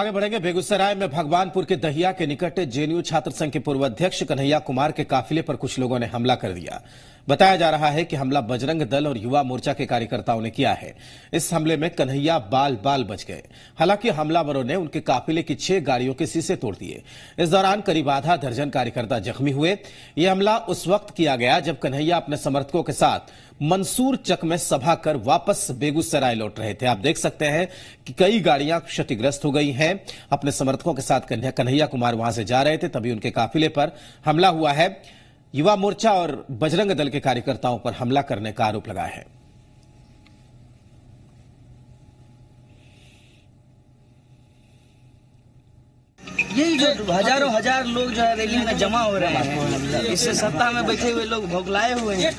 आगे बढ़ेंगे बेगूसराय में भगवानपुर के दहिया के निकट जेएनयू छात्र संघ के पूर्व अध्यक्ष कन्हैया कुमार के काफिले पर कुछ लोगों ने हमला कर दिया बताया जा रहा है कि हमला बजरंग दल और युवा मोर्चा के कार्यकर्ताओं ने किया है इस हमले में कन्हैया बाल बाल बच गए हालांकि हमलावरों ने उनके काफिले की छह गाड़ियों के शीशे तोड़ दिए इस दौरान करीब आधा दर्जन कार्यकर्ता जख्मी हुए यह हमला उस वक्त किया गया जब कन्हैया अपने समर्थकों के साथ मंसूर चक में सभा कर वापस बेगूसराय लौट रहे थे आप देख सकते हैं कि कई गाड़ियां क्षतिग्रस्त हो गई हैं अपने समर्थकों के साथ कन्हैया कुमार वहां से जा रहे थे तभी उनके काफिले पर हमला हुआ है युवा मोर्चा और बजरंग दल के कार्यकर्ताओं पर हमला करने का आरोप लगाया है यही जो हजारों हजार लोग जो है रैली में जमा हो रहे हैं इससे सत्ता में बैठे हुए लोग भोगलाए हुए हैं